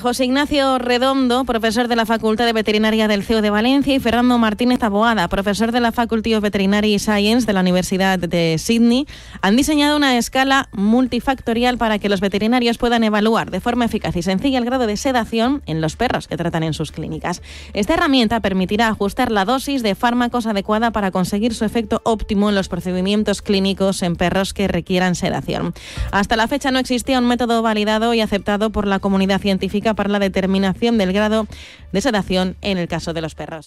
José Ignacio Redondo, profesor de la Facultad de Veterinaria del CEO de Valencia, y Fernando Martínez Aboada, profesor de la Faculty of Veterinary Science de la Universidad de Sydney, han diseñado una escala multifactorial para que los veterinarios puedan evaluar de forma eficaz y sencilla el grado de sedación en los perros que tratan en sus clínicas. Esta herramienta permitirá ajustar la dosis de fármacos adecuada para conseguir su efecto óptimo en los procedimientos clínicos en perros que requieran sedación. Hasta la fecha no existía un método validado y aceptado por la comunidad científica para la determinación del grado de sedación en el caso de los perros.